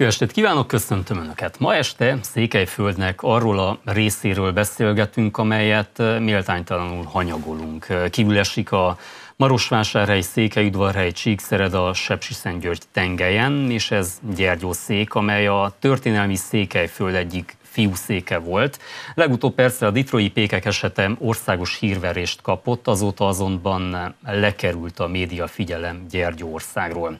Jó estét kívánok, köszöntöm Önöket! Ma este Székelyföldnek arról a részéről beszélgetünk, amelyet méltánytalanul hanyagolunk. Kívül esik a Marosvásárhely, Székelyudvarhely, Csíkszered a Sepsiszentgyörgy tengelyen, és ez Gyergyószék, amely a történelmi Székelyföld egyik fiúszéke volt. Legutóbb persze a Ditrói pékek esete országos hírverést kapott, azóta azonban lekerült a média figyelem országról.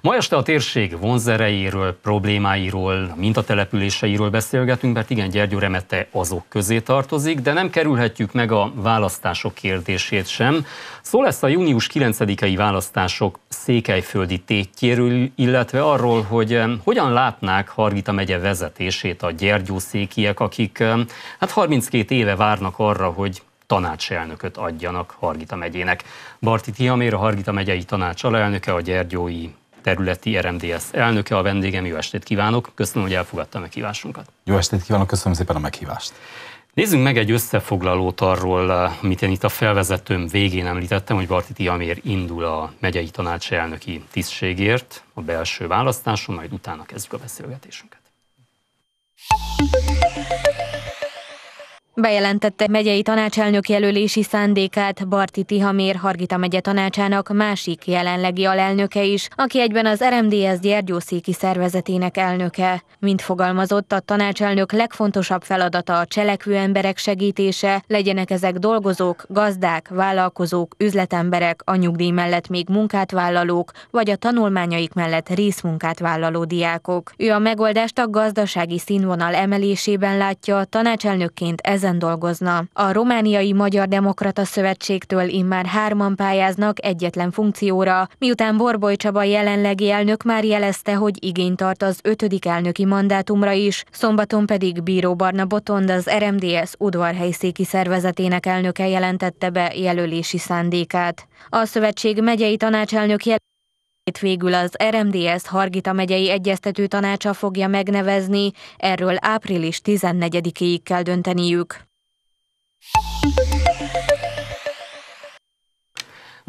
Ma este a térség vonzerejéről, problémáiról, mintatelepüléseiről beszélgetünk, mert igen, Gyergyó remete azok közé tartozik, de nem kerülhetjük meg a választások kérdését sem. Szó lesz a június 9-i választások székelyföldi tétjéről, illetve arról, hogy eh, hogyan látnák Hargita megye vezetését a Gyergyó ellenzékiek, akik hát 32 éve várnak arra, hogy tanácselnököt adjanak Hargita megyének. Barti Tihamér, a Hargita megyei tanács alelnöke, a Gyergyói területi RMDS elnöke, a vendégem. Jó estét kívánok, köszönöm, hogy elfogadta a meghívásunkat. Jó estét kívánok, köszönöm szépen a meghívást. Nézzünk meg egy összefoglalót arról, amit én itt a felvezetőm végén említettem, hogy Barti Tiamér indul a megyei tanács elnöki tisztségért a belső választáson, majd utána kezdjük a beszélgetésünket. Thank you. Bejelentette megyei tanácselnök jelölési szándékát Barti Tihamér Hargita megye tanácsának másik jelenlegi alelnöke is, aki egyben az RMDS Gyergyószéki szervezetének elnöke. Mint fogalmazott, a tanácselnök legfontosabb feladata a cselekvő emberek segítése, legyenek ezek dolgozók, gazdák, vállalkozók, üzletemberek, a nyugdíj mellett még munkát vállalók, vagy a tanulmányaik mellett részmunkát vállaló diákok. Ő a megoldást a gazdasági színvonal emelésében látja, tanácselnökként ez ezen dolgozna. A Romániai Magyar Demokrata Szövetségtől immár hárman pályáznak egyetlen funkcióra, miután Borboly Csaba jelenlegi elnök már jelezte, hogy igény tart az ötödik elnöki mandátumra is, szombaton pedig Bíró Barna Botond az RMDS udvarhelyszéki szervezetének elnöke jelentette be jelölési szándékát. A szövetség megyei tanácselnök jel Végül az RMDS Hargita megyei egyeztető tanácsa fogja megnevezni, erről április 14-ig kell dönteniük.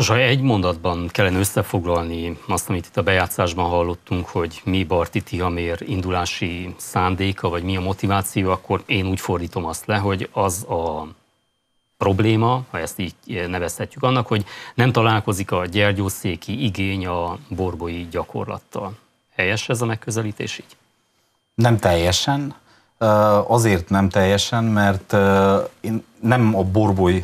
ha egy mondatban kellene összefoglalni azt, amit itt a bejátszásban hallottunk, hogy mi Barti Tihamér indulási szándéka, vagy mi a motiváció, akkor én úgy fordítom azt le, hogy az a probléma, ha ezt így eh, nevezhetjük annak, hogy nem találkozik a gyergyószéki igény a borgói gyakorlattal. Helyes ez a megközelítés így? Nem teljesen. Azért nem teljesen, mert én nem a borbói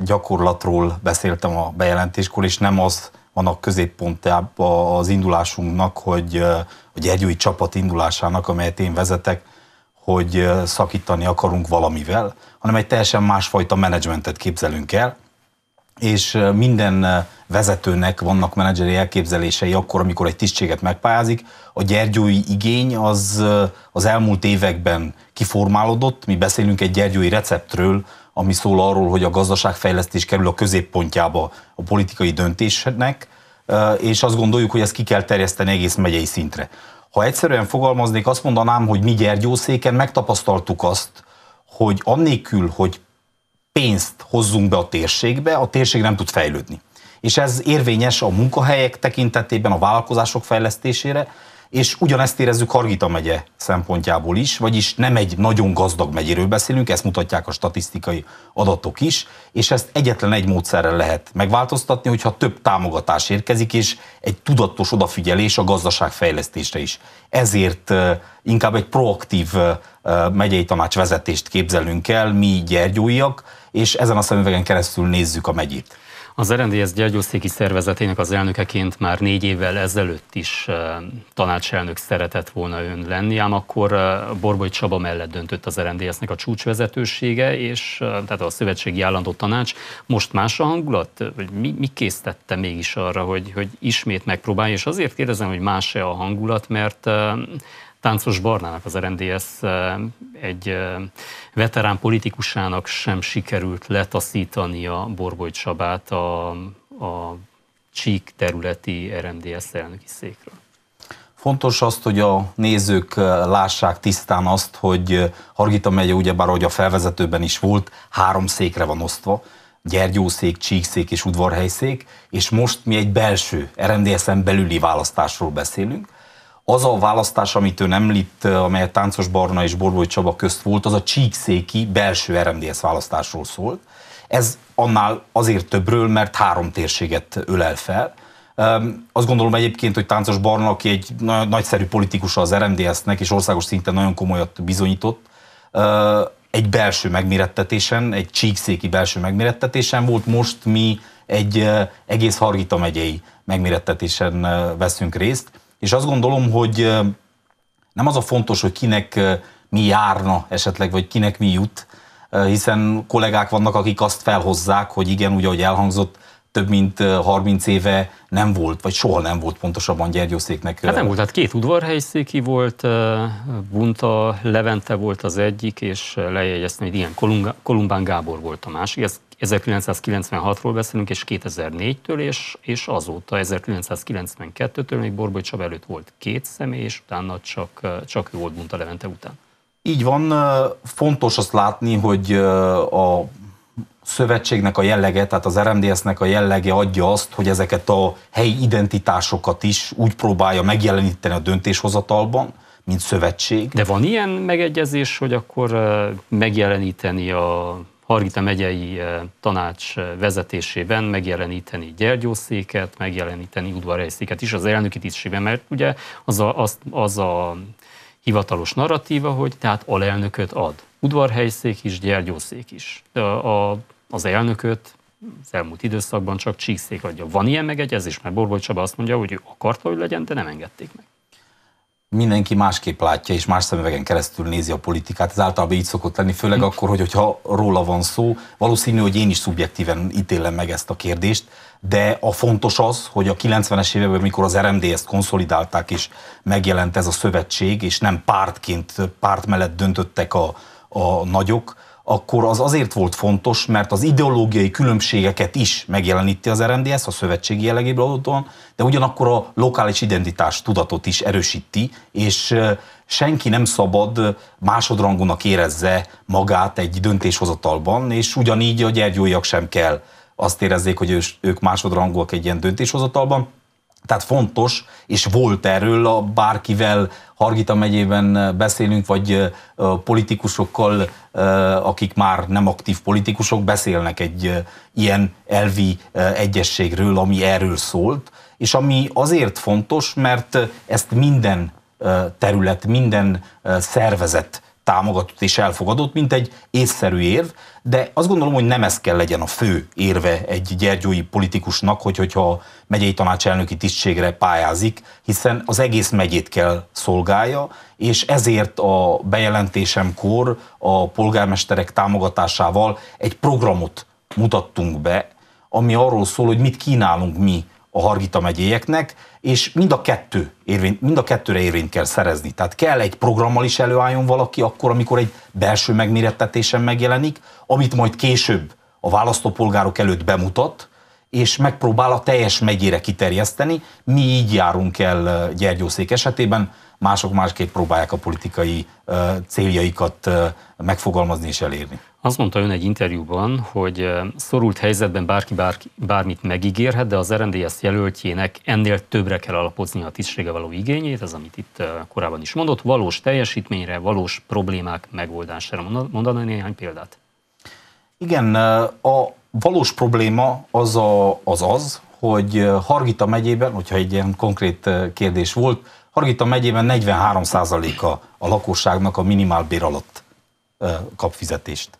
gyakorlatról beszéltem a bejelentéskor, és nem az van a középpontjában az indulásunknak, hogy a gyergyói csapat indulásának, amelyet én vezetek, hogy szakítani akarunk valamivel, hanem egy teljesen másfajta menedzsmentet képzelünk el, és minden vezetőnek vannak menedzseri elképzelései akkor, amikor egy tisztséget megpályázik. A gyergyói igény az az elmúlt években kiformálódott. Mi beszélünk egy gyergyói receptről, ami szól arról, hogy a gazdaságfejlesztés kerül a középpontjába a politikai döntésnek, és azt gondoljuk, hogy ezt ki kell terjeszteni egész megyei szintre. Ha egyszerűen fogalmaznék, azt mondanám, hogy mi Gyergyószéken megtapasztaltuk azt, hogy annélkül, hogy pénzt hozzunk be a térségbe, a térség nem tud fejlődni. És ez érvényes a munkahelyek tekintetében, a vállalkozások fejlesztésére, és ugyanezt érezzük Hargita megye szempontjából is, vagyis nem egy nagyon gazdag megyéről beszélünk, ezt mutatják a statisztikai adatok is, és ezt egyetlen egy módszerrel lehet megváltoztatni, hogyha több támogatás érkezik, és egy tudatos odafigyelés a gazdaság fejlesztése is. Ezért inkább egy proaktív megyei tanács vezetést képzelünk el, mi gyergyóiak, és ezen a szemüvegen keresztül nézzük a megyét. Az RNDS gyergyószéki szervezetének az elnökeként már négy évvel ezelőtt is tanácselnök szeretett volna ön lenni, ám akkor Borboly Csaba mellett döntött az RNDS-nek a csúcsvezetősége, és tehát a Szövetségi Állandó Tanács. Most más a hangulat? mi, mi késztette mégis arra, hogy, hogy ismét megpróbálja? És azért kérdezem, hogy más-e a hangulat, mert Táncos Barnának, az RMDS egy veterán politikusának sem sikerült a Borbói Csabát a, a Csík területi RMDS elnöki székről. Fontos azt, hogy a nézők lássák tisztán azt, hogy Hargita megye ugyebár, ahogy a felvezetőben is volt, három székre van osztva, Gyergyószék, Csíkszék és Udvarhelyszék, és most mi egy belső, RMDSZ-en belüli választásról beszélünk, az a választás, amit ő nem lít, amelyet Táncos Barna és Borbói Csaba közt volt, az a csíkszéki belső RMDS választásról szólt. Ez annál azért többről, mert három térséget ölel fel. Azt gondolom egyébként, hogy Táncos Barna, aki egy nagyszerű politikusa az RMDS-nek, és országos szinten nagyon komolyat bizonyított, egy belső megmérettetésen, egy csíkszéki belső megmérettetésen volt, most mi egy egész Hargita megyei megmérettetésen veszünk részt és azt gondolom, hogy nem az a fontos, hogy kinek mi járna esetleg, vagy kinek mi jut, hiszen kollégák vannak, akik azt felhozzák, hogy igen, úgy ahogy elhangzott, több mint 30 éve nem volt, vagy soha nem volt pontosabban Gyergyószéknek. Hát nem volt, hát két udvarhelyszéki volt, Bunta Levente volt az egyik, és lejegyeztem, hogy ilyen Kolumbán Gábor volt a másik. Ez 1996-ról beszélünk, és 2004-től, és, és azóta 1992-től, még Borboly Csaba előtt volt két személy, és utána csak, csak ő volt Bunta Levente után. Így van, fontos azt látni, hogy a szövetségnek a jellege, tehát az RMDS-nek a jellege adja azt, hogy ezeket a helyi identitásokat is úgy próbálja megjeleníteni a döntéshozatalban, mint szövetség. De van ilyen megegyezés, hogy akkor megjeleníteni a Hargita megyei tanács vezetésében megjeleníteni Gyergyószéket, megjeleníteni udvarhelyszéket is az elnöki tisztségben, mert ugye az a, az, az a hivatalos narratíva, hogy tehát alelnököt ad. Udvarhelyszék is, Gyergyószék is. A, a, az elnököt az elmúlt időszakban csak Csíkszék adja. Van ilyen megegyezés? Mert Borbóly Csaba azt mondja, hogy ő akarta, hogy legyen, de nem engedték meg mindenki másképp látja, és más szemüvegen keresztül nézi a politikát. Ez általában így szokott lenni, főleg hm. akkor, hogy, hogyha róla van szó. Valószínű, hogy én is szubjektíven ítélem meg ezt a kérdést, de a fontos az, hogy a 90-es években, mikor az rmds ezt konszolidálták, és megjelent ez a szövetség, és nem pártként, párt mellett döntöttek a, a nagyok, akkor az azért volt fontos, mert az ideológiai különbségeket is megjeleníti az RMDS, a szövetségi jellegéből adottan, de ugyanakkor a lokális identitás tudatot is erősíti, és senki nem szabad másodrangúnak érezze magát egy döntéshozatalban, és ugyanígy a gyergyóiak sem kell azt érezzék, hogy ők másodrangúak egy ilyen döntéshozatalban. Tehát fontos, és volt erről, a bárkivel Hargita megyében beszélünk, vagy politikusokkal, akik már nem aktív politikusok, beszélnek egy ilyen elvi egyességről, ami erről szólt, és ami azért fontos, mert ezt minden terület, minden szervezet támogatott és elfogadott, mint egy észszerű érv, de azt gondolom, hogy nem ez kell legyen a fő érve egy gyergyói politikusnak, hogy, hogyha a megyei tanácselnöki tisztségre pályázik, hiszen az egész megyét kell szolgálja, és ezért a bejelentésemkor a polgármesterek támogatásával egy programot mutattunk be, ami arról szól, hogy mit kínálunk mi a Hargita megyéjeknek, és mind a, kettő érvény, mind a kettőre érvényt kell szerezni. Tehát kell egy programmal is előálljon valaki akkor, amikor egy belső megmérettetésen megjelenik, amit majd később a választópolgárok előtt bemutat, és megpróbál a teljes megyére kiterjeszteni. Mi így járunk el Gyergyószék esetében, mások másképp próbálják a politikai céljaikat megfogalmazni és elérni. Azt mondta ön egy interjúban, hogy szorult helyzetben bárki bár, bármit megígérhet, de az RMDS jelöltjének ennél többre kell alapozni a tisztsége való igényét, ez amit itt korábban is mondott, valós teljesítményre, valós problémák megoldására. Mondaná néhány példát? Igen, a valós probléma az a, az, az, hogy Hargita megyében, hogyha egy ilyen konkrét kérdés volt, Hargita megyében 43%-a a lakosságnak a minimálbér alatt kap fizetést.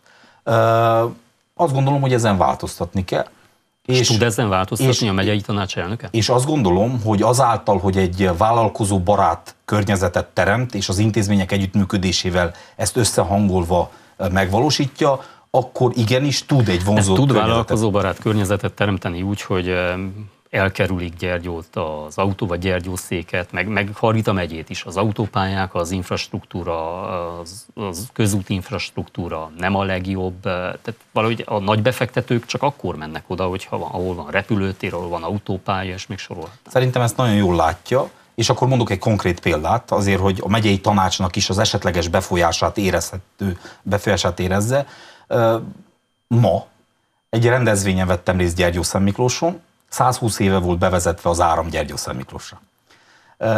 Azt gondolom, hogy ezen változtatni kell. És, és tud ezen változtatni és, a megyei tanács elnöke? És azt gondolom, hogy azáltal, hogy egy vállalkozó barát környezetet teremt, és az intézmények együttműködésével ezt összehangolva megvalósítja, akkor igenis tud egy vonzó Ezt tud barát környezetet teremteni úgy, hogy elkerülik Gyergyót az autó, vagy széket, meg, meg Harita megyét is. Az autópályák, az infrastruktúra, az, az közúti infrastruktúra nem a legjobb. Eh, tehát valahogy a nagy befektetők csak akkor mennek oda, hogyha van, ahol van repülőtér, ahol van autópálya, és még sorol. Szerintem ezt nagyon jól látja. És akkor mondok egy konkrét példát, azért, hogy a megyei tanácsnak is az esetleges befolyását érezhető, befolyását érezze. Eh, ma egy rendezvényen vettem részt Gyergyó Szent Miklóson, 120 éve volt bevezetve az áram Gyergyó Miklósra.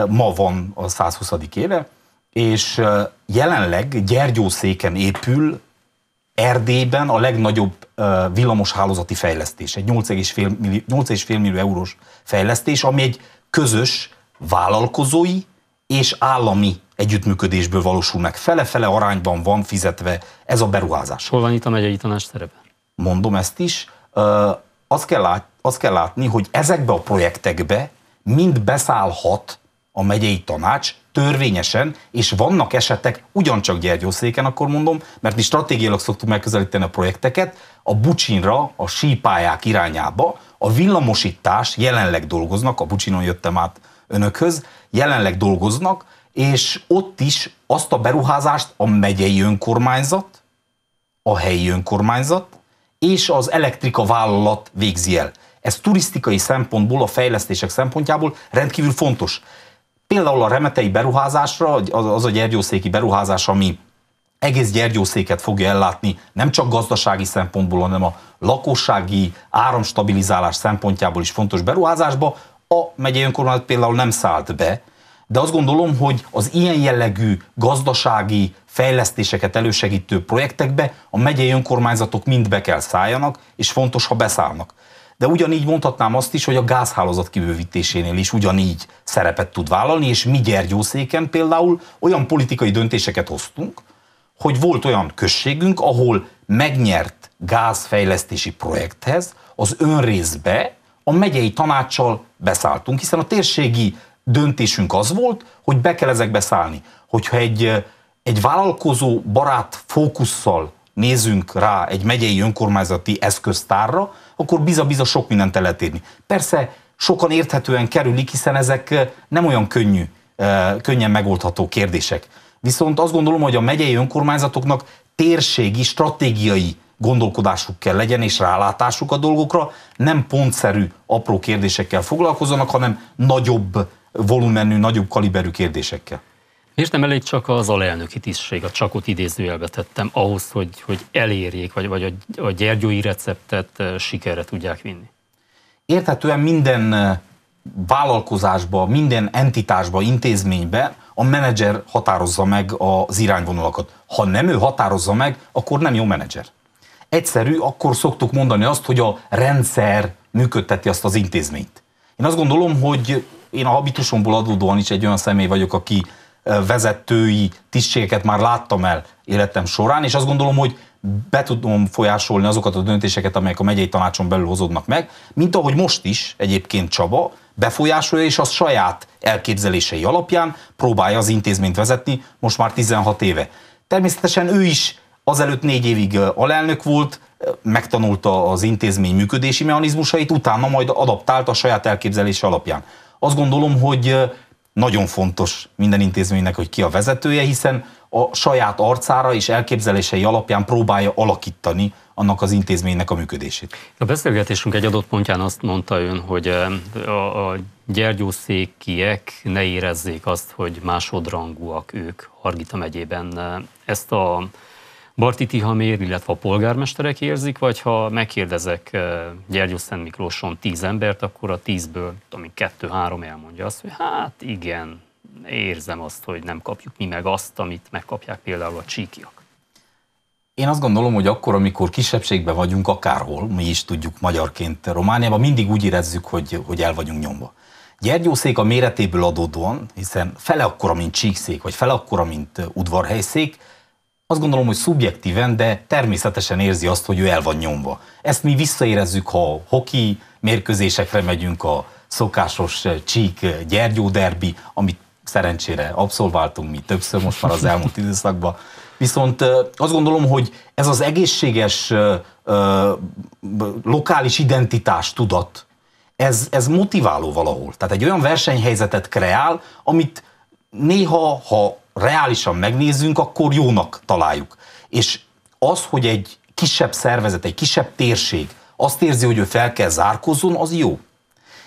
Ma van a 120. éve, és jelenleg Gyergyószéken épül Erdélyben a legnagyobb villamoshálózati fejlesztés, egy 8,5 millió, 8,5 millió eurós fejlesztés, ami egy közös vállalkozói és állami együttműködésből valósul meg. Fele-fele arányban van fizetve ez a beruházás. Hol van itt a megyei tanács szerepe? Mondom ezt is. Azt kell látni, azt kell látni, hogy ezekbe a projektekbe mind beszállhat a megyei tanács törvényesen, és vannak esetek ugyancsak Gyergyószéken, akkor mondom, mert mi stratégiailag szoktuk megközelíteni a projekteket, a Bucsinra, a sípályák irányába, a villamosítás jelenleg dolgoznak, a Bucsinon jöttem át önökhöz, jelenleg dolgoznak, és ott is azt a beruházást a megyei önkormányzat, a helyi önkormányzat és az elektrika vállalat végzi el. Ez turisztikai szempontból, a fejlesztések szempontjából rendkívül fontos. Például a remetei beruházásra, az a gyergyószéki beruházás, ami egész gyergyószéket fogja ellátni, nem csak gazdasági szempontból, hanem a lakossági áramstabilizálás szempontjából is fontos beruházásba, a megyei önkormányzat például nem szállt be, de azt gondolom, hogy az ilyen jellegű gazdasági fejlesztéseket elősegítő projektekbe a megyei önkormányzatok mind be kell szálljanak, és fontos, ha beszállnak de ugyanígy mondhatnám azt is, hogy a gázhálózat kibővítésénél is ugyanígy szerepet tud vállalni, és mi Gyergyószéken például olyan politikai döntéseket hoztunk, hogy volt olyan községünk, ahol megnyert gázfejlesztési projekthez az önrészbe a megyei tanácssal beszálltunk, hiszen a térségi döntésünk az volt, hogy be kell ezekbe szállni. Hogyha egy, egy vállalkozó barát fókusszal nézünk rá egy megyei önkormányzati eszköztárra, akkor biza-biza sok mindent el lehet érni. Persze sokan érthetően kerülik, hiszen ezek eh, nem olyan könnyű, eh, könnyen megoldható kérdések. Viszont azt gondolom, hogy a megyei önkormányzatoknak térségi, stratégiai gondolkodásuk kell legyen, és rálátásuk a dolgokra, nem pontszerű apró kérdésekkel foglalkozzanak, hanem nagyobb volumenű, nagyobb kaliberű kérdésekkel. És nem elég csak az alelnöki tisztség, a csakot idézőjelbe tettem, ahhoz, hogy, hogy elérjék, vagy, vagy a, a gyergyói receptet eh, sikerre tudják vinni. Érthetően minden eh, vállalkozásba, minden entitásba, intézménybe a menedzser határozza meg az irányvonalakat. Ha nem ő határozza meg, akkor nem jó menedzser. Egyszerű, akkor szoktuk mondani azt, hogy a rendszer működteti azt az intézményt. Én azt gondolom, hogy én a habitusomból adódóan is egy olyan személy vagyok, aki vezetői tisztségeket már láttam el életem során, és azt gondolom, hogy be tudom folyásolni azokat a döntéseket, amelyek a megyei tanácson belül hozódnak meg, mint ahogy most is egyébként Csaba befolyásolja, és az saját elképzelései alapján próbálja az intézményt vezetni, most már 16 éve. Természetesen ő is azelőtt négy évig alelnök volt, megtanulta az intézmény működési mechanizmusait, utána majd adaptálta a saját elképzelése alapján. Azt gondolom, hogy nagyon fontos minden intézménynek, hogy ki a vezetője, hiszen a saját arcára és elképzelései alapján próbálja alakítani annak az intézménynek a működését. A beszélgetésünk egy adott pontján azt mondta ön, hogy eh, a, a gyergyószékiek ne érezzék azt, hogy másodrangúak ők Hargita megyében. Eh, ezt a Barti Tihamér, illetve a polgármesterek érzik, vagy ha megkérdezek eh, Gyergyó Szent Miklóson tíz embert, akkor a tízből, ami kettő-három elmondja azt, hogy hát igen, érzem azt, hogy nem kapjuk mi meg azt, amit megkapják például a csíkiak. Én azt gondolom, hogy akkor, amikor kisebbségben vagyunk, akárhol, mi is tudjuk magyarként Romániában, mindig úgy érezzük, hogy, hogy el vagyunk nyomva. Gyergyószék a méretéből adódóan, hiszen fele akkora, mint Csíkszék, vagy fele akkora, mint eh, udvarhelyszék, azt gondolom, hogy szubjektíven, de természetesen érzi azt, hogy ő el van nyomva. Ezt mi visszaérezzük, ha hoki mérkőzésekre megyünk, a szokásos eh, csík eh, gyergyó derbi, amit szerencsére abszolváltunk mi többször most már az elmúlt időszakban. Viszont eh, azt gondolom, hogy ez az egészséges lokális identitás tudat, ez, ez motiváló valahol. Tehát egy olyan versenyhelyzetet kreál, amit néha, ha reálisan megnézzünk, akkor jónak találjuk. És az, hogy egy kisebb szervezet, egy kisebb térség azt érzi, hogy ő fel kell zárkózzon, az jó.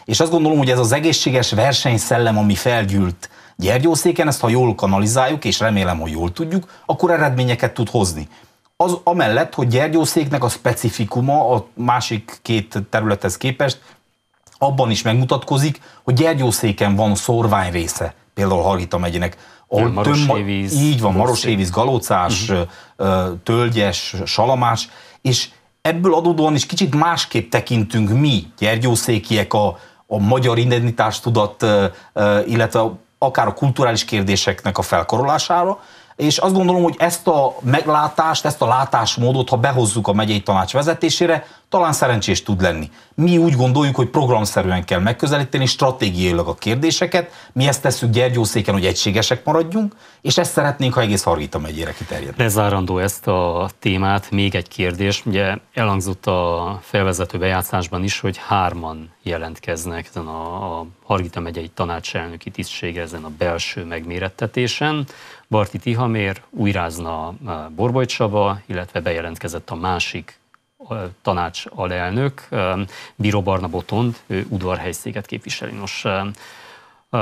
És azt gondolom, hogy ez az egészséges versenyszellem, ami felgyűlt Gyergyószéken, ezt ha jól kanalizáljuk, és remélem, hogy jól tudjuk, akkor eredményeket tud hozni. Az amellett, hogy Gyergyószéknek a specifikuma a másik két területhez képest abban is megmutatkozik, hogy Gyergyószéken van szorvány része, például Hargita megyének ahol maros töm, így van, marosévíz, galócás, uh-huh. tölgyes, salamás, és ebből adódóan is kicsit másképp tekintünk mi, gyergyószékiek, a, a magyar identitástudat, illetve akár a kulturális kérdéseknek a felkorolására, és azt gondolom, hogy ezt a meglátást, ezt a látásmódot, ha behozzuk a megyei tanács vezetésére, talán szerencsés tud lenni. Mi úgy gondoljuk, hogy programszerűen kell megközelíteni stratégiailag a kérdéseket, mi ezt tesszük Gyergyószéken, hogy egységesek maradjunk, és ezt szeretnénk, ha egész Hargita megyére kiterjed. Lezárandó ezt a témát, még egy kérdés. Ugye elhangzott a felvezető bejátszásban is, hogy hárman jelentkeznek ezen a, a Hargita megyei tanácselnöki tisztsége ezen a belső megmérettetésen. Barti Tihamér újrázna eh, Borboly Saba, illetve bejelentkezett a másik eh, tanács alelnök, eh, Bíró Barna Botond, ő udvarhelyszéget képviseli. Nos,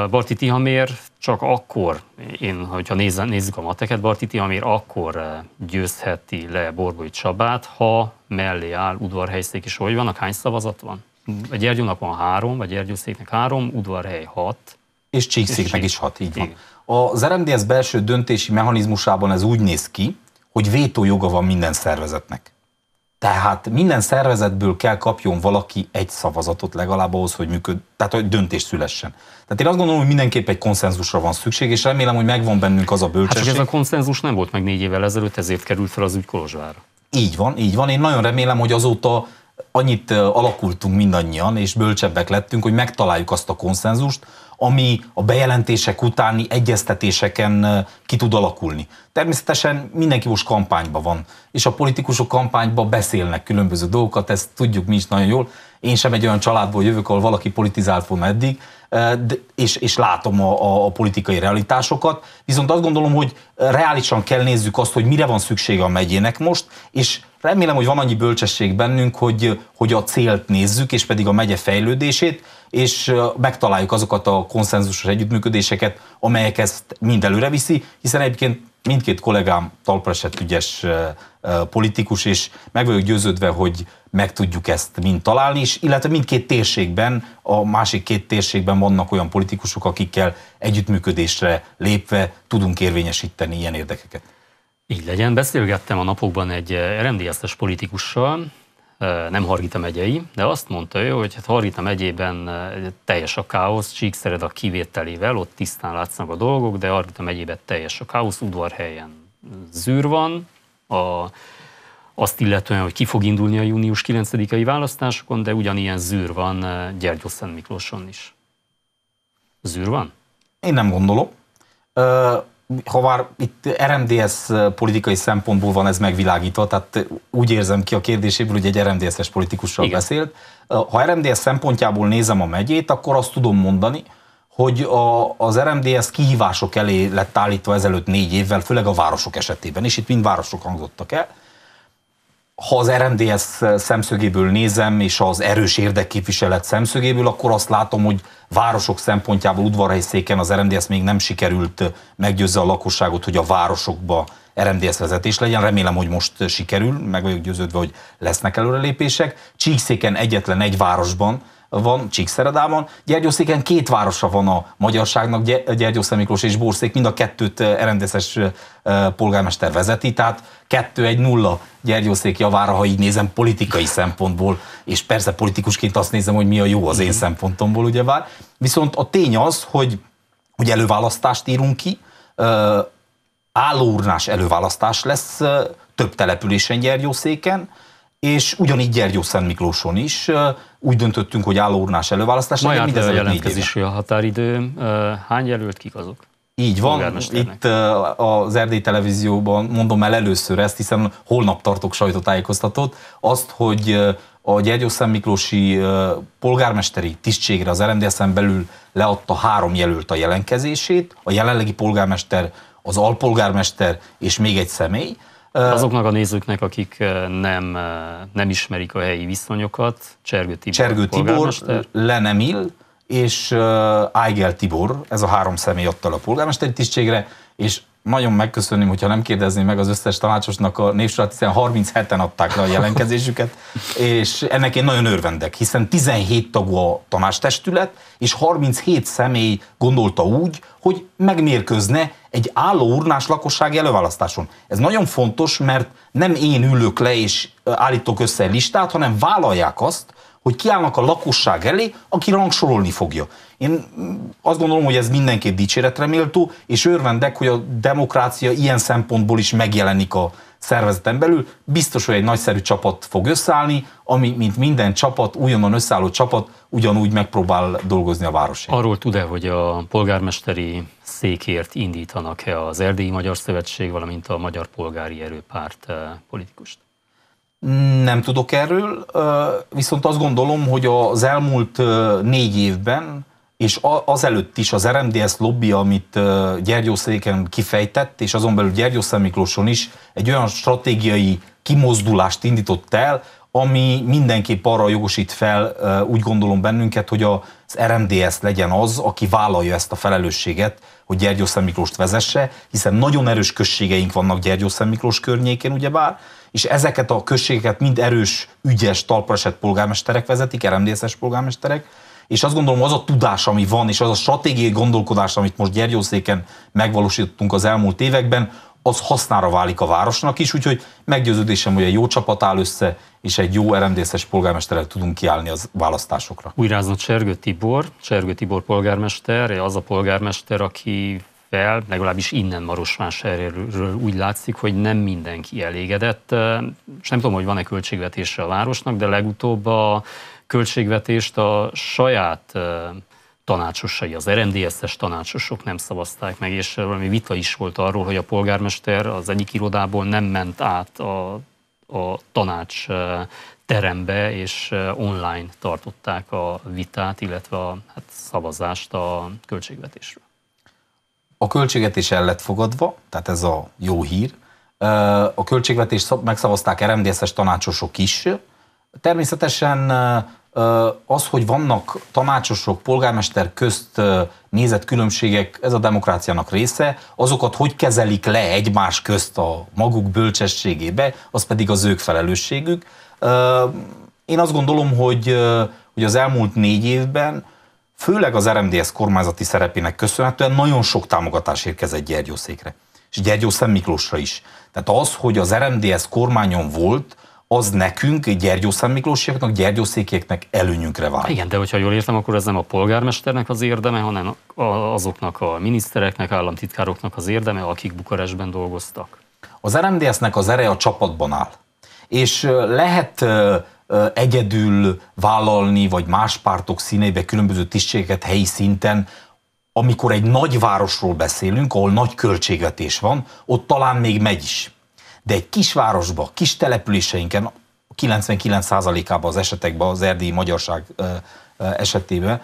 Barti Tihamér csak akkor, én, hogyha nézze, nézzük a mateket, Barti Tihamér akkor győzheti le Borgoly Csabát, ha mellé áll udvarhelyszék is. Hogy vannak? Hány szavazat van? A Gyergyónak van három, vagy Gyergyószéknek három, udvarhely hat. És meg is hat, így van. Igen. Az RMDS belső döntési mechanizmusában ez úgy néz ki, hogy vétójoga van minden szervezetnek. Tehát minden szervezetből kell kapjon valaki egy szavazatot legalább ahhoz, hogy működ, tehát hogy döntés szülessen. Tehát én azt gondolom, hogy mindenképp egy konszenzusra van szükség, és remélem, hogy megvan bennünk az a hát bölcsesség. Hát, ez a konszenzus nem volt meg négy évvel ezelőtt, ezért került fel az ügy Kolozsvára. Így van, így van. Én nagyon remélem, hogy azóta annyit alakultunk mindannyian, és bölcsebbek lettünk, hogy megtaláljuk azt a konszenzust, ami a bejelentések utáni egyeztetéseken ki tud alakulni. Természetesen mindenki most kampányban van, és a politikusok kampányban beszélnek különböző dolgokat, ezt tudjuk mi is nagyon jól. Én sem egy olyan családból jövök, ahol valaki politizált volna eddig, de, és, és látom a, a, a politikai realitásokat, viszont azt gondolom, hogy reálisan kell nézzük azt, hogy mire van szüksége a megyének most, és Remélem, hogy van annyi bölcsesség bennünk, hogy, hogy a célt nézzük, és pedig a megye fejlődését, és megtaláljuk azokat a konszenzusos együttműködéseket, amelyek ezt mind előre viszi, hiszen egyébként mindkét kollégám talpra esett ügyes politikus, és meg vagyok győződve, hogy meg tudjuk ezt mind találni, és illetve mindkét térségben, a másik két térségben vannak olyan politikusok, akikkel együttműködésre lépve tudunk érvényesíteni ilyen érdekeket. Így legyen. Beszélgettem a napokban egy eh, rmds politikussal, eh, nem Hargita megyei, de azt mondta ő, hogy hát Hargita megyében eh, teljes a káosz, Csíkszered a kivételével, ott tisztán látszanak a dolgok, de Hargita megyében teljes a káosz, udvarhelyen zűr van, a, azt illetően, hogy ki fog indulni a június 9-i választásokon, de ugyanilyen zűr van Gyergyószent Miklóson is. Zűr van? Én nem gondolom ha már itt RMDS politikai szempontból van ez megvilágítva, tehát úgy érzem ki a kérdéséből, hogy egy RMDS-es politikussal Igen. beszélt. Ha RMDS szempontjából nézem a megyét, akkor azt tudom mondani, hogy a, az RMDS kihívások elé lett állítva ezelőtt négy évvel, főleg a városok esetében, és itt mind városok hangzottak el, ha az RMDS szemszögéből nézem, és az erős érdekképviselet szemszögéből, akkor azt látom, hogy városok szempontjából udvarhelyszéken az RMDS még nem sikerült meggyőzze a lakosságot, hogy a városokba RMDS vezetés legyen. Remélem, hogy most sikerül, meg vagyok győződve, hogy lesznek előrelépések. Csíkszéken egyetlen egy városban van Csíkszeredában. Gyergyószéken két városa van a magyarságnak, Gyergyószemiklós és Borszék, mind a kettőt rmdsz polgármester vezeti, tehát 2-1-0 Gyergyószék javára, ha így nézem politikai szempontból, és persze politikusként azt nézem, hogy mi a jó az én szempontomból, ugye vár. Viszont a tény az, hogy, hogy előválasztást írunk ki, állóurnás előválasztás lesz több településen Gyergyószéken, és ugyanígy Gyergyó Szent Miklóson is úgy döntöttünk, hogy állóurnás előválasztás. Majd járt a jelentkezési a határidő. Hány jelölt, kik azok? Így van, itt az Erdély Televízióban mondom el először ezt, hiszen holnap tartok sajtótájékoztatót, azt, hogy a Gyergyó Szent Miklósi polgármesteri tisztségre az RMDSZ-en belül leadta három jelölt a jelenkezését, a jelenlegi polgármester, az alpolgármester és még egy személy, Azoknak a nézőknek, akik nem, nem ismerik a helyi viszonyokat, Csergő Tibor, Csergő Tibor Lenemil és Ágel Tibor, ez a három személy adta a polgármesteri tisztségre, és nagyon megköszönném, hogyha nem kérdezném meg az összes tanácsosnak a névsorát, hiszen 37-en adták le a jelenkezésüket, és ennek én nagyon örvendek, hiszen 17 tagú a tanástestület, és 37 személy gondolta úgy, hogy megmérkőzne egy álló urnás lakossági előválasztáson. Ez nagyon fontos, mert nem én ülök le és állítok össze egy listát, hanem vállalják azt, hogy kiállnak a lakosság elé, aki rangsorolni fogja. Én mm, azt gondolom, hogy ez mindenképp dicséretre méltó, és örvendek, hogy a demokrácia ilyen szempontból is megjelenik a szervezeten belül, biztos, hogy egy nagyszerű csapat fog összeállni, ami, mint minden csapat, újonnan összeálló csapat, ugyanúgy megpróbál dolgozni a városért. Arról tud-e, hogy a polgármesteri székért indítanak-e az Erdélyi Magyar Szövetség, valamint a Magyar Polgári Erőpárt eh, politikust? Nem tudok erről, eh, viszont azt gondolom, hogy az elmúlt eh, négy évben és azelőtt is az RMDS lobby, amit Széken kifejtett, és azon belül Gyergyó Szemiklóson is egy olyan stratégiai kimozdulást indított el, ami mindenképp arra jogosít fel, úgy gondolom bennünket, hogy az RMDS legyen az, aki vállalja ezt a felelősséget, hogy Gyergyó Szemiklóst vezesse, hiszen nagyon erős községeink vannak Gyergyó Szemiklós környékén, ugyebár, és ezeket a községeket mind erős, ügyes, talpra polgármesterek vezetik, RMDS-es polgármesterek, és azt gondolom az a tudás, ami van, és az a stratégiai gondolkodás, amit most Gyergyószéken megvalósítottunk az elmúlt években, az hasznára válik a városnak is, úgyhogy meggyőződésem, hogy egy jó csapat áll össze, és egy jó RMDS-es polgármesterrel tudunk kiállni az választásokra. Újrázott Sergő Tibor, Sergő Tibor polgármester, az a polgármester, aki fel, legalábbis innen Marosvásárról úgy látszik, hogy nem mindenki elégedett. nem tudom, hogy van-e költségvetése a városnak, de legutóbb a költségvetést a saját tanácsosai, az RMDSZ-es tanácsosok nem szavazták meg, és valami vita is volt arról, hogy a polgármester az egyik irodából nem ment át a, a tanács terembe, és online tartották a vitát, illetve a hát, szavazást a költségvetésről. A költségvetés el lett fogadva, tehát ez a jó hír. A költségvetést megszavazták RMDSZ-es tanácsosok is, Természetesen az, hogy vannak tanácsosok, polgármester közt különbségek ez a demokráciának része, azokat hogy kezelik le egymás közt a maguk bölcsességébe, az pedig az ők felelősségük. Én azt gondolom, hogy, hogy az elmúlt négy évben főleg az RMDS kormányzati szerepének köszönhetően nagyon sok támogatás érkezett Gyergyószékre, és Gyergyó Szent Miklósra is. Tehát az, hogy az RMDS kormányon volt, az nekünk, Gyergyó Miklósiaknak, székieknek előnyünkre vár. Igen, de hogyha jól értem, akkor ez nem a polgármesternek az érdeme, hanem azoknak a minisztereknek, államtitkároknak az érdeme, akik Bukarestben dolgoztak. Az RMDS-nek az ereje a csapatban áll. És lehet egyedül vállalni, vagy más pártok színeibe különböző tisztségeket helyi szinten, amikor egy nagy városról beszélünk, ahol nagy költségvetés van, ott talán még megy is de egy kisvárosba, kis településeinken, 99%-ában az esetekben az erdélyi magyarság esetében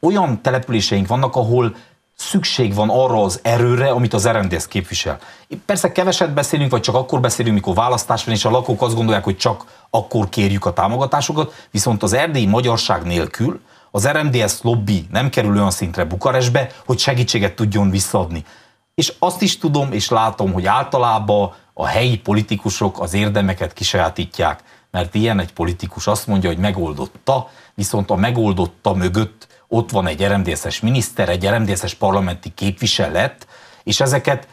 olyan településeink vannak, ahol szükség van arra az erőre, amit az RMDS képvisel. Persze keveset beszélünk, vagy csak akkor beszélünk, mikor választás van, és a lakók azt gondolják, hogy csak akkor kérjük a támogatásokat, viszont az erdélyi magyarság nélkül az RMDS lobby nem kerül olyan szintre Bukarestbe, hogy segítséget tudjon visszaadni. És azt is tudom, és látom, hogy általában a helyi politikusok az érdemeket kisajátítják, mert ilyen egy politikus azt mondja, hogy megoldotta, viszont a megoldotta mögött ott van egy RMDSZ-es miniszter, egy RMDSZ-es parlamenti képviselet, és ezeket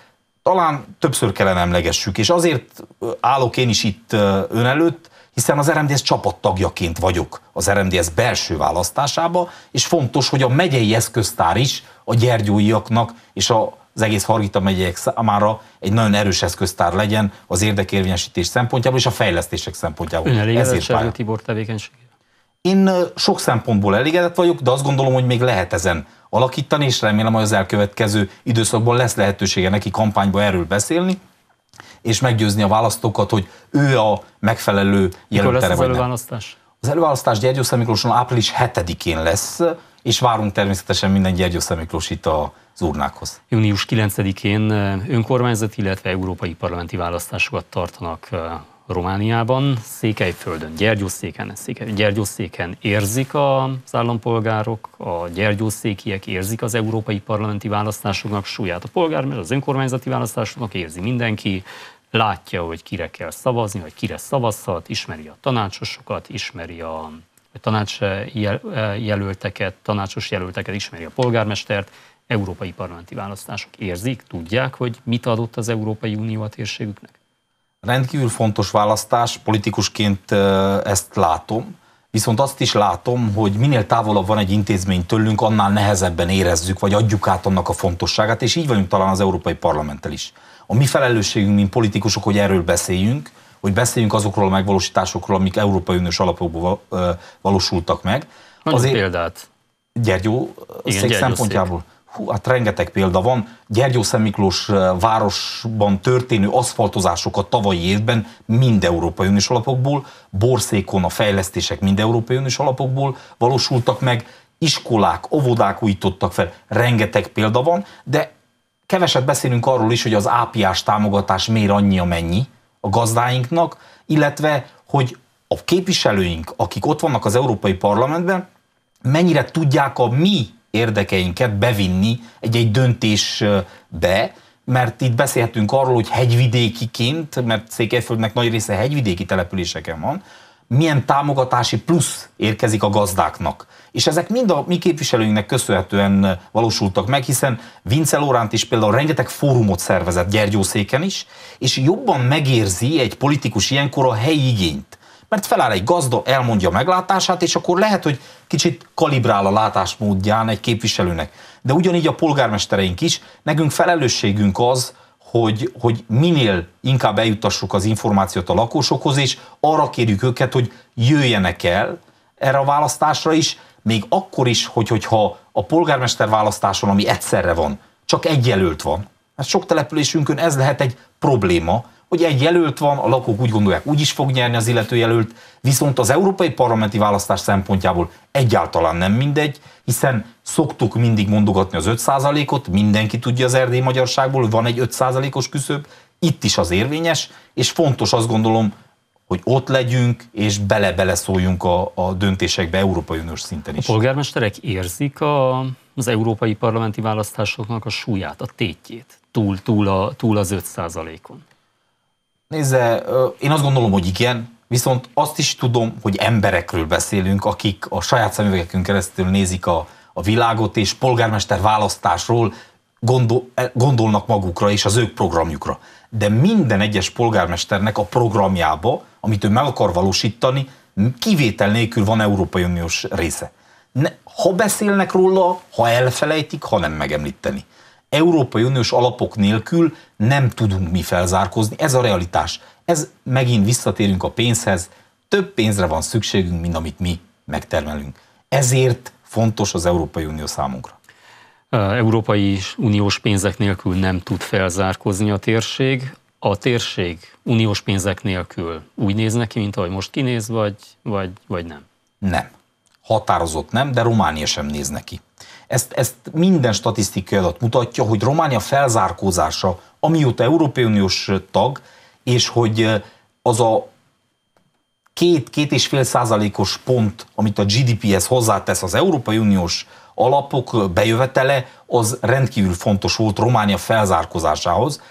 talán többször kellene emlegessük, és azért állok én is itt ön előtt, hiszen az RMDS csapattagjaként vagyok az RMDS belső választásába, és fontos, hogy a megyei eszköztár is a gyergyóiaknak és a az egész Hargita megyek számára egy nagyon erős eszköztár legyen az érdekérvényesítés szempontjából és a fejlesztések szempontjából. Ön elégedett Tibor tevékenységére? Én sok szempontból elégedett vagyok, de azt gondolom, hogy még lehet ezen alakítani, és remélem, hogy az elkövetkező időszakban lesz lehetősége neki kampányba erről beszélni, és meggyőzni a választókat, hogy ő a megfelelő jelöltere. Mikor lesz az előválasztás? Az előválasztás Gyergyó Szemiklóson április 7-én lesz, és várunk természetesen minden Gyergyó Szemiklós itt a az urnákhoz. Június 9-én önkormányzat, illetve európai parlamenti választásokat tartanak Romániában, Székelyföldön, Gyergyószéken, Székely, Gyergyószéken érzik az állampolgárok, a gyergyószékiek érzik az európai parlamenti választásoknak súlyát. A polgár, mert az önkormányzati választásoknak érzi mindenki, látja, hogy kire kell szavazni, vagy kire szavazhat, ismeri a tanácsosokat, ismeri a tanács jelölteket, tanácsos jelölteket, ismeri a polgármestert, európai parlamenti választások érzik, tudják, hogy mit adott az Európai Unió a térségüknek? Rendkívül fontos választás, politikusként ezt látom, viszont azt is látom, hogy minél távolabb van egy intézmény tőlünk, annál nehezebben érezzük, vagy adjuk át annak a fontosságát, és így vagyunk talán az Európai Parlamenttel is. A mi felelősségünk, mint politikusok, hogy erről beszéljünk, hogy beszéljünk azokról a megvalósításokról, amik Európai Uniós alapokból valósultak meg. Mondjuk Azért... példát. Gyergyó Igen, szék Gyergyó szempontjából. Szék hú, hát rengeteg példa van, Gyergyó Szemiklós eh, városban történő aszfaltozásokat tavalyi évben mind Európai Uniós alapokból, Borszékon a fejlesztések mind Európai Uniós alapokból valósultak meg, iskolák, óvodák újítottak fel, rengeteg példa van, de keveset beszélünk arról is, hogy az ápiás támogatás miért annyi amennyi a gazdáinknak, illetve, hogy a képviselőink, akik ott vannak az Európai Parlamentben, mennyire tudják a mi érdekeinket bevinni egy-egy döntésbe, mert itt beszélhetünk arról, hogy hegyvidékiként, mert Székelyföldnek nagy része hegyvidéki településeken van, milyen támogatási plusz érkezik a gazdáknak. És ezek mind a mi képviselőinknek köszönhetően valósultak meg, hiszen Vince Loránt is például rengeteg fórumot szervezett Gyergyószéken is, és jobban megérzi egy politikus ilyenkor a helyi igényt. Mert feláll egy gazda, elmondja a meglátását, és akkor lehet, hogy kicsit kalibrál a látásmódján egy képviselőnek. De ugyanígy a polgármestereink is, nekünk felelősségünk az, hogy, hogy minél inkább eljuttassuk az információt a lakosokhoz, és arra kérjük őket, hogy jöjjenek el erre a választásra is, még akkor is, hogy, hogyha a polgármester választáson, ami egyszerre van, csak egy jelölt van. Mert hát sok településünkön ez lehet egy probléma, hogy egy jelölt van, a lakók úgy gondolják, úgy is fog nyerni az illető jelölt, viszont az európai parlamenti választás szempontjából egyáltalán nem mindegy, hiszen szoktuk mindig mondogatni az 5%-ot, mindenki tudja az erdély magyarságból, van egy 5%-os küszöb, itt is az érvényes, és fontos azt gondolom, hogy ott legyünk, és bele-bele szóljunk a, a döntésekbe Európai Uniós szinten is. A polgármesterek érzik a, az európai parlamenti választásoknak a súlyát, a tétjét túl, túl, a, túl az 5 on Nézze, én azt gondolom, hogy igen, viszont azt is tudom, hogy emberekről beszélünk, akik a saját szemüvegekünk keresztül nézik a, a világot, és polgármester választásról gondol, e, gondolnak magukra és az ők programjukra. De minden egyes polgármesternek a programjába, amit ő meg akar valósítani, kivétel nélkül van Európai Uniós része. Ne, ha beszélnek róla, ha elfelejtik, ha nem megemlíteni. Európai Uniós alapok nélkül nem tudunk mi felzárkozni, ez a realitás. Ez megint visszatérünk a pénzhez, több pénzre van szükségünk, mint amit mi megtermelünk. Ezért fontos az Európai Unió számunkra. Európai Uniós pénzek nélkül nem tud felzárkozni a térség. A térség uniós pénzek nélkül úgy néz neki, mint ahogy most kinéz, vagy, vagy, vagy nem? Nem. Határozott nem, de Románia sem néz neki. Ezt, ezt minden statisztikai adat mutatja, hogy Románia felzárkózása, amióta Európai Uniós tag, és hogy az a két-két és fél százalékos pont, amit a GDP-hez hozzátesz az Európai Uniós alapok bejövetele, az rendkívül fontos volt Románia felzárkozásához.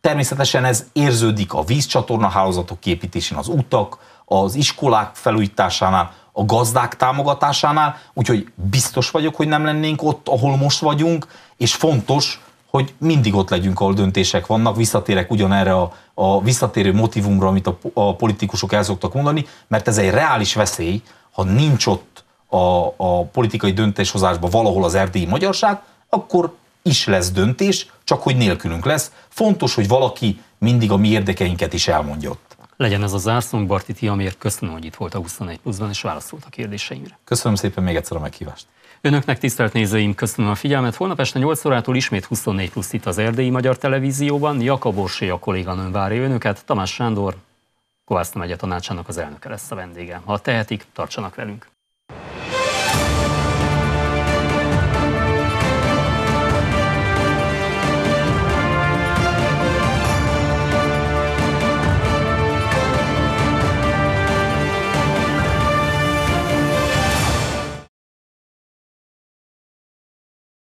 Természetesen ez érződik a vízcsatorna hálózatok képítésén, az utak, az iskolák felújításánál, a gazdák támogatásánál, úgyhogy biztos vagyok, hogy nem lennénk ott, ahol most vagyunk, és fontos, hogy mindig ott legyünk, ahol döntések vannak. Visszatérek ugyanerre a, a visszatérő motivumra, amit a, a politikusok el szoktak mondani, mert ez egy reális veszély, ha nincs ott a, a politikai döntéshozásban valahol az erdélyi magyarság, akkor is lesz döntés, csak hogy nélkülünk lesz. Fontos, hogy valaki mindig a mi érdekeinket is elmondja ott legyen ez a zászlónk. Barti Tiamért köszönöm, hogy itt volt a 21 pluszban, és válaszolt a kérdéseimre. Köszönöm szépen még egyszer a meghívást. Önöknek tisztelt nézőim, köszönöm a figyelmet. Holnap este 8 órától ismét 24 plusz itt az Erdélyi Magyar Televízióban. Jakab Orsé a kolléganőm várja önöket, Tamás Sándor, Kovász megye tanácsának az elnöke lesz a vendége. Ha tehetik, tartsanak velünk.